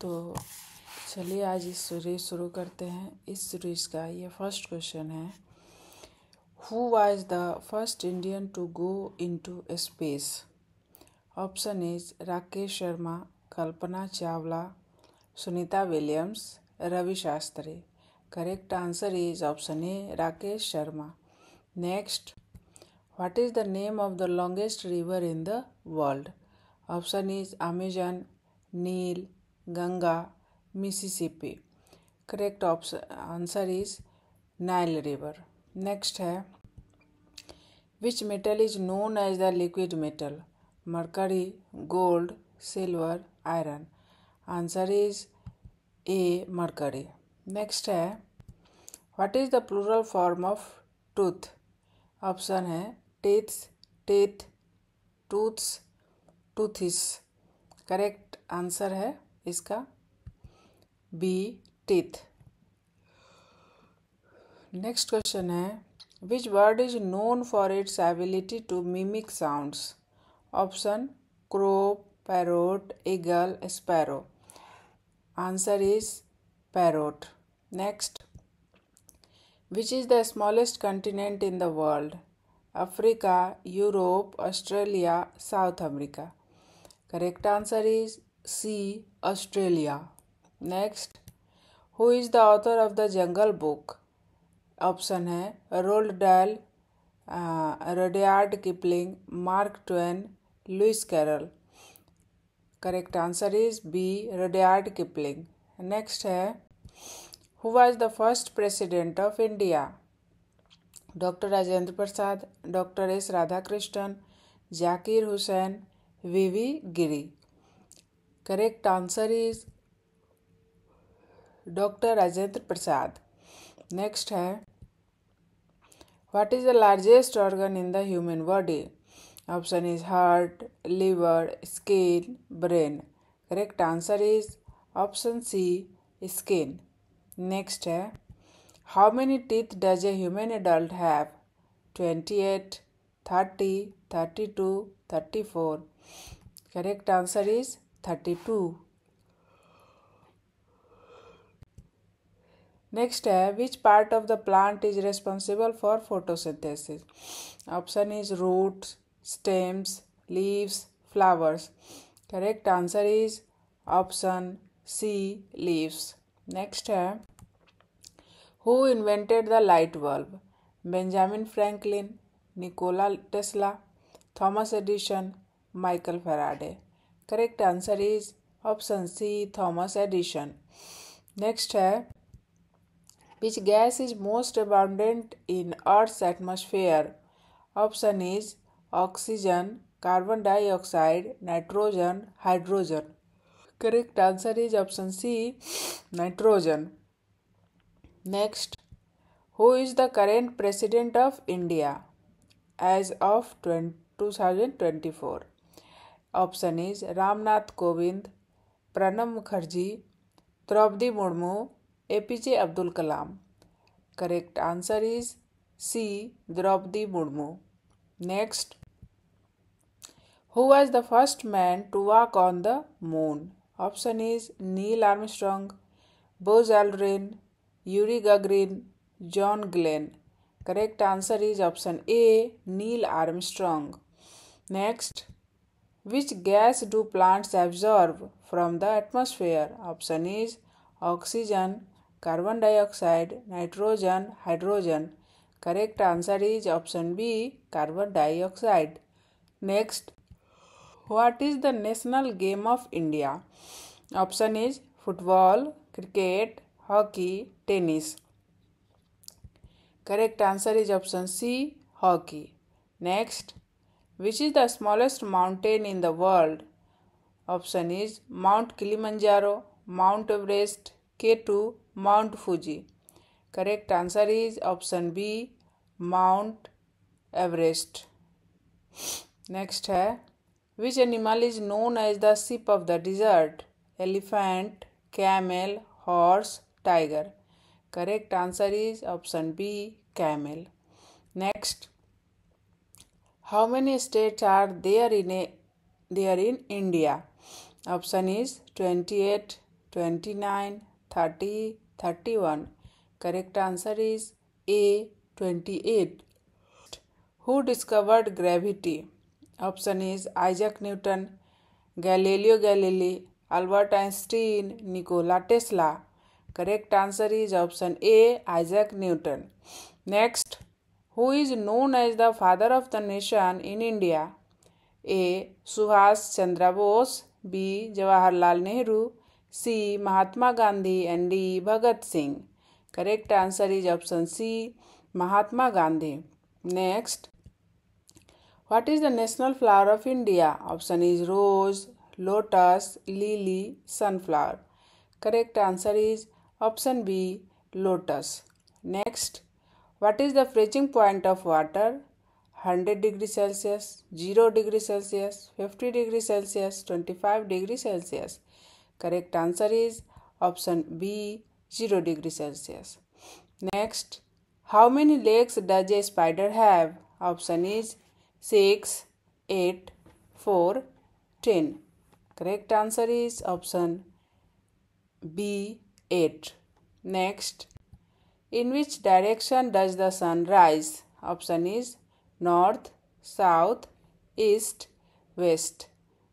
तो चलिए आज इस सीरीज शुरू करते हैं इस सीरीज का ये फर्स्ट क्वेश्चन है who was the first Indian to go into space option is Rakesh Sharma Kalpana Chawla Sunita Williams Ravi Shastri correct answer is option A Rakesh Sharma next what is the name of the longest river in the world option is Amazon Nile Ganga Mississippi correct option answer is Nile river next है which metal is known as the liquid metal mercury gold silver iron answer is A mercury next है what is the plural form of tooth option है teeths teeth tooths toothes correct answer है इसका B teeth next question है which bird is known for its ability to mimic sounds option crow parrot eagle sparrow answer is parrot next which is the smallest continent in the world Africa Europe Australia South America correct answer is C Australia next who is the author of the jungle book option है Roald Dahl Rudyard Kipling Mark Twain Lewis Carroll correct answer is B Rudyard Kipling next है who was the first president of India doctor Rajendra Prasad doctor S Radhakrishnan Zakir Hussain V V Giri correct answer is doctor Rajendra Prasad next है what is the largest organ in the human body option is heart liver skin brain correct answer is option C skin next है how many teeth does a human adult have twenty eight thirty thirty two thirty four correct answer is 32. Next, uh, which part of the plant is responsible for photosynthesis? Option is roots, stems, leaves, flowers. Correct answer is option C leaves. Next, uh, who invented the light bulb? Benjamin Franklin, Nikola Tesla, Thomas Edison, Michael Faraday. Correct answer is option C, Thomas Edison. Next, which gas is most abundant in Earth's atmosphere? Option is oxygen, carbon dioxide, nitrogen, hydrogen. Correct answer is option C, nitrogen. Next, who is the current president of India as of 2024? Option is Ramnath Kovind Pranab Mukherjee Droupadi Murmu A P J Abdul Kalam correct answer is C Droupadi Murmu next who was the first man to walk on the moon option is Neil Armstrong Buzz Aldrin Yuri Gagarin John Glenn correct answer is option A Neil Armstrong next Which gas do plants absorb from the atmosphere? Option is oxygen, carbon dioxide, nitrogen, hydrogen. Correct answer is option B carbon dioxide. Next, what is the national game of India? Option is football, cricket, hockey, tennis. Correct answer is option C hockey. Next, which is the smallest mountain in the world? Option is Mount Kilimanjaro, Mount Everest, K2, Mount Fuji. Correct answer is option B Mount Everest. Next है Which animal is known as the sheep of the desert? Elephant, camel, horse, tiger. Correct answer is option B camel. Next how many states are there in, a, there in India? Option is 28, 29, 30, 31. Correct answer is A. 28. Who discovered gravity? Option is Isaac Newton, Galileo Galilei, Albert Einstein, Nikola Tesla. Correct answer is option A, Isaac Newton. Next, who is known as the father of the nation in India. A. Subhash Chandra Bose, B. Jawaharlal Nehru, C. Mahatma Gandhi, and D. Bhagat Singh. Correct answer is option C. Mahatma Gandhi. Next, what is the national flower of India? Option is rose, lotus, lily, sunflower. Correct answer is option B. Lotus. Next, What is the freezing point of water? 100 degree Celsius, 0 degree Celsius, 50 degree Celsius, 25 degree Celsius. Correct answer is option B 0 degree Celsius. Next, how many legs does a spider have? Option is 6, 8, 4, 10. Correct answer is option B 8. Next, in which direction does the sun rise? Option is north, south, east, west.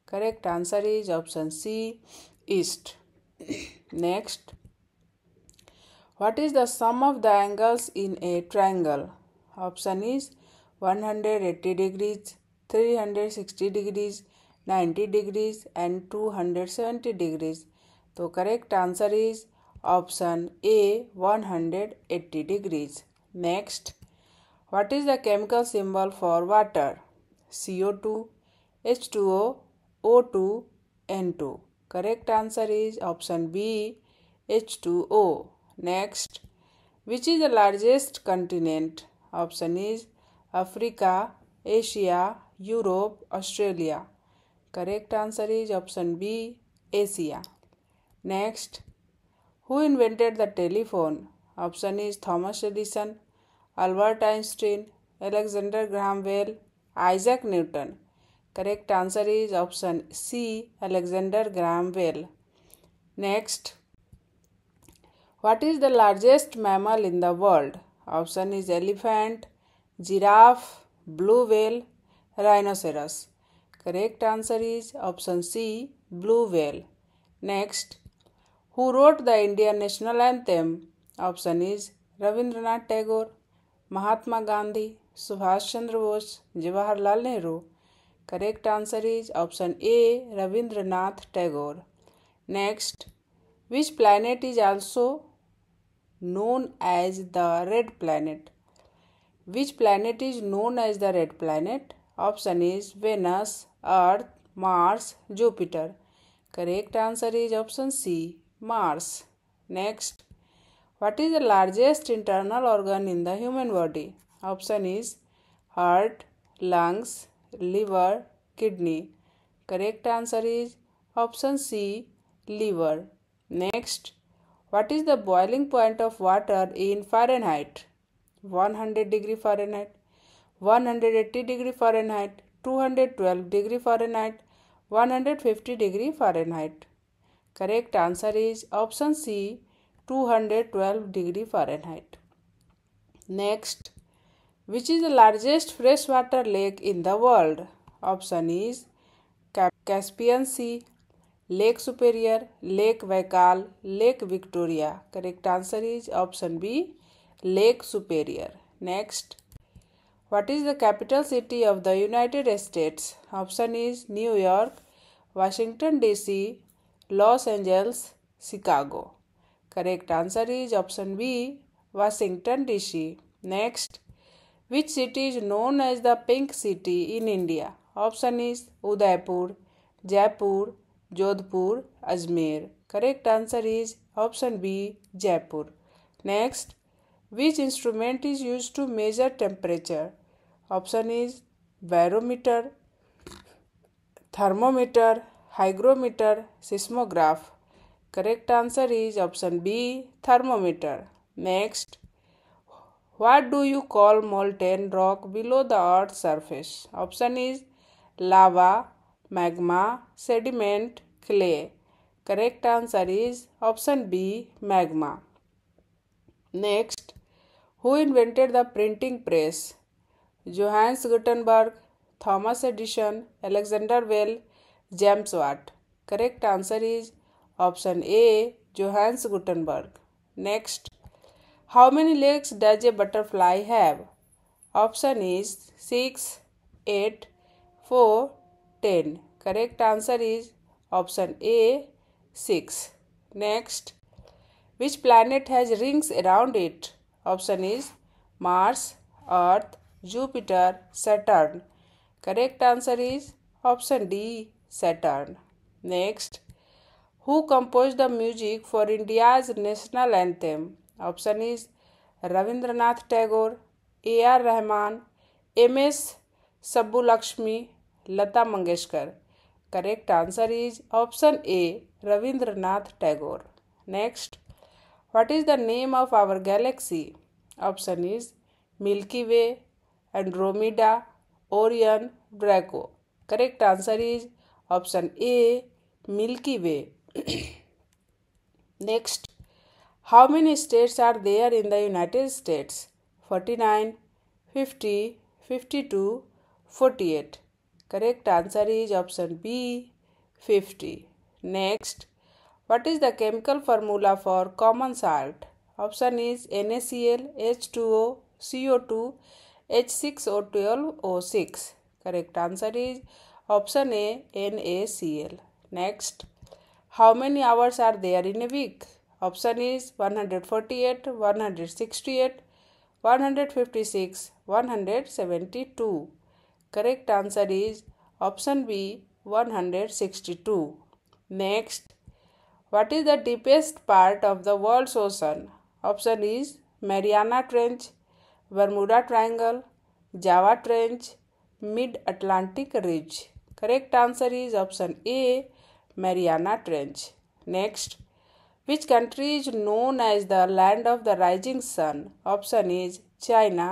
Correct answer is option C, east. Next. What is the sum of the angles in a triangle? Option is 180 degrees, 360 degrees, 90 degrees and 270 degrees. So correct answer is Option A 180 degrees. Next, what is the chemical symbol for water? CO2, H2O, O2, N2. Correct answer is option B H2O. Next, which is the largest continent? Option is Africa, Asia, Europe, Australia. Correct answer is option B Asia. Next, who invented the telephone? Option is Thomas Edison, Albert Einstein, Alexander Graham Bell, Isaac Newton. Correct answer is option C, Alexander Graham Bell. Next, what is the largest mammal in the world? Option is elephant, giraffe, blue whale, rhinoceros. Correct answer is option C, blue whale. Next, who wrote the Indian national anthem? Option is Ravindranath Tagore, Mahatma Gandhi, Subhash Chandra Bose, Jawaharlal Nehru. Correct answer is option A Ravindranath Tagore. Next, which planet is also known as the red planet? Which planet is known as the red planet? Option is Venus, Earth, Mars, Jupiter. Correct answer is option C Mars. Next, what is the largest internal organ in the human body? Option is heart, lungs, liver, kidney. Correct answer is option C, liver. Next, what is the boiling point of water in Fahrenheit? 100 degree Fahrenheit, 180 degree Fahrenheit, 212 degree Fahrenheit, 150 degree Fahrenheit. Correct answer is option C 212 degree Fahrenheit. Next, which is the largest freshwater lake in the world? Option is Caspian Sea, Lake Superior, Lake Baikal, Lake Victoria. Correct answer is option B, Lake Superior. Next, what is the capital city of the United States? Option is New York, Washington DC, Los Angeles, Chicago. Correct answer is option B, Washington DC. Next, which city is known as the Pink City in India? Option is Udaipur, Jaipur, Jodhpur, Ajmer. Correct answer is option B, Jaipur. Next, which instrument is used to measure temperature? Option is barometer, thermometer, hygrometer seismograph correct answer is option B thermometer next what do you call molten rock below the earth surface option is lava magma sediment clay correct answer is option B magma next who invented the printing press Johannes Gutenberg Thomas Edison Alexander Bell James Watt correct answer is option A Johannes Gutenberg next how many legs does a butterfly have option is six eight four ten correct answer is option A six next which planet has rings around it option is Mars Earth Jupiter saturn correct answer is option D Saturn. Next, who composed the music for India's national anthem? Option is Ravindranath Tagore, A.R. Rahman, M.S. Subbulakshmi, Lata Mangeshkar. Correct answer is option A, Ravindranath Tagore. Next, what is the name of our galaxy? Option is Milky Way, Andromeda, Orion, Draco. Correct answer is Option A Milky Way. Next, how many states are there in the United States? 49, 50, 52, 48. Correct answer is option B 50. Next, what is the chemical formula for common salt? Option is NaCl, H2O, CO2, H6O12O6. Correct answer is Option A NaCl. Next, how many hours are there in a week? Option is 148, 168, 156, 172. Correct answer is option B 162. Next, what is the deepest part of the world's ocean? Option is Mariana Trench, Bermuda Triangle, Java Trench, Mid Atlantic Ridge. Correct answer is option A Mariana trench next which country is known as the land of the rising sun option is China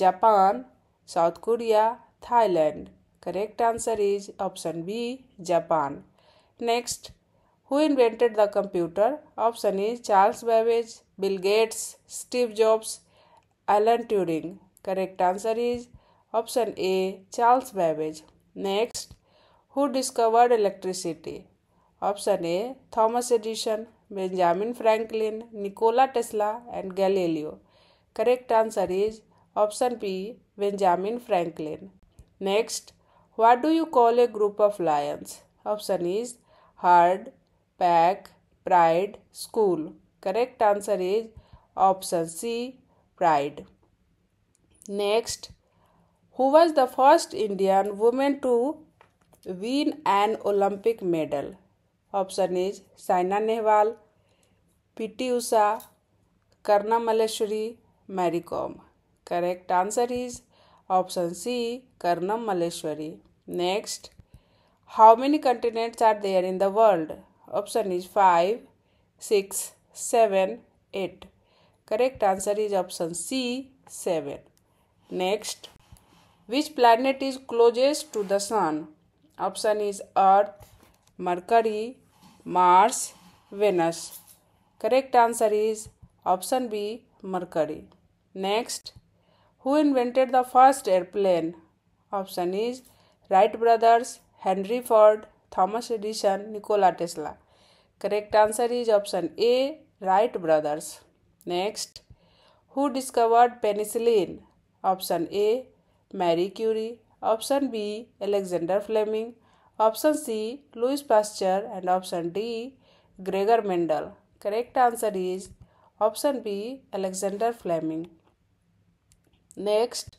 Japan South Korea Thailand correct answer is option B Japan next who invented the computer option is Charles Babbage Bill Gates Steve Jobs Alan Turing correct answer is option A Charles Babbage Next, who discovered electricity? Option A Thomas Edison, Benjamin Franklin, Nikola Tesla, and Galileo. Correct answer is option B Benjamin Franklin. Next, what do you call a group of lions? Option is herd, pack, pride, school. Correct answer is option C pride. Next, who was the first Indian woman to win an Olympic medal. Option is Saina Nehwal, P.T. Usha, Karna Maleshwari, Mary Kom. Correct answer is option C, Karna Maleshwari. Next, how many continents are there in the world? Option is 5, 6, 7, 8. Correct answer is option C, 7. Next, which planet is closest to the sun? Option is Earth, Mercury, Mars, Venus. Correct answer is option B, Mercury. Next, who invented the first airplane? Option is Wright brothers, Henry Ford, Thomas Edison, Nikola Tesla. Correct answer is option A, Wright brothers. Next, who discovered penicillin? Option A, Marie Curie option B Alexander Fleming option C Louis Pasteur and option D Gregor Mendel correct answer is option B Alexander Fleming next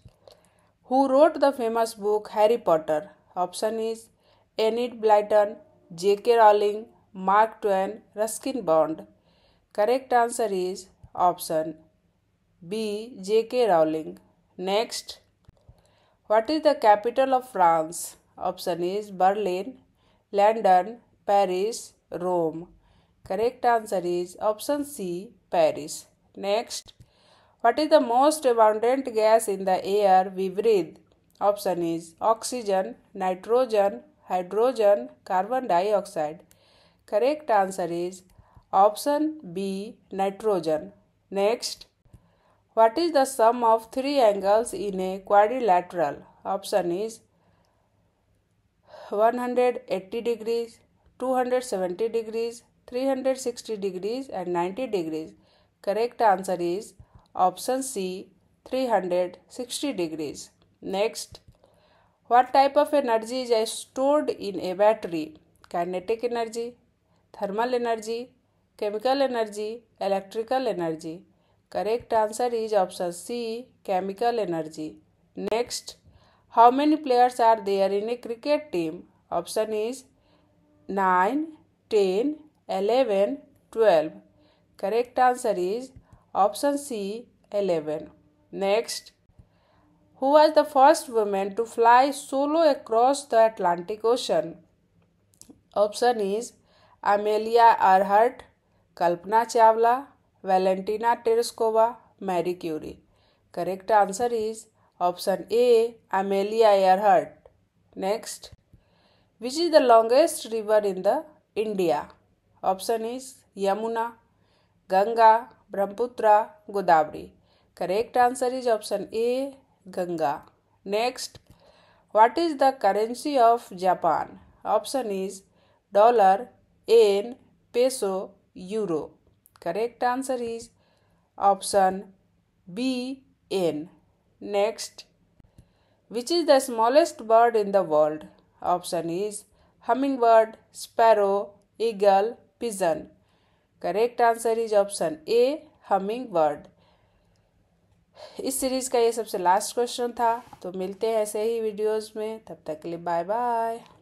who wrote the famous book Harry Potter option is Enid Blyton J K Rowling Mark Twain Ruskin Bond correct answer is option B J K Rowling next What is the capital of France? Option is Berlin, London, Paris, Rome. Correct answer is option C, Paris. Next, what is the most abundant gas in the air we breathe? Option is oxygen, nitrogen, hydrogen, carbon dioxide. Correct answer is option B, nitrogen. Next, what is the sum of three angles in a quadrilateral? Option is 180 degrees, 270 degrees, 360 degrees and 90 degrees. Correct answer is option C 360 degrees. Next, what type of energy is stored in a battery? Kinetic energy, thermal energy, chemical energy, electrical energy. Correct answer is option C chemical energy next how many players are there in a cricket team option is nine ten eleven twelve correct answer is option C eleven next who was the first women to fly solo across the Atlantic ocean option is Amelia Earhart Kalpana Chawla Valentina Tereshkova Marie Curie correct answer is option A Amelia Earhart next which is the longest river in the India option is Yamuna Ganga Brahmaputra Godavari correct answer is option A Ganga next what is the currency of Japan option is dollar yen peso euro correct answer is option B yen next which is the smallest bird in the world option is hummingbird sparrow eagle pigeon correct answer is option A hummingbird इस series का ये सबसे last question था तो मिलते हैं ऐसे ही videos में तब तक के लिए बाय बाय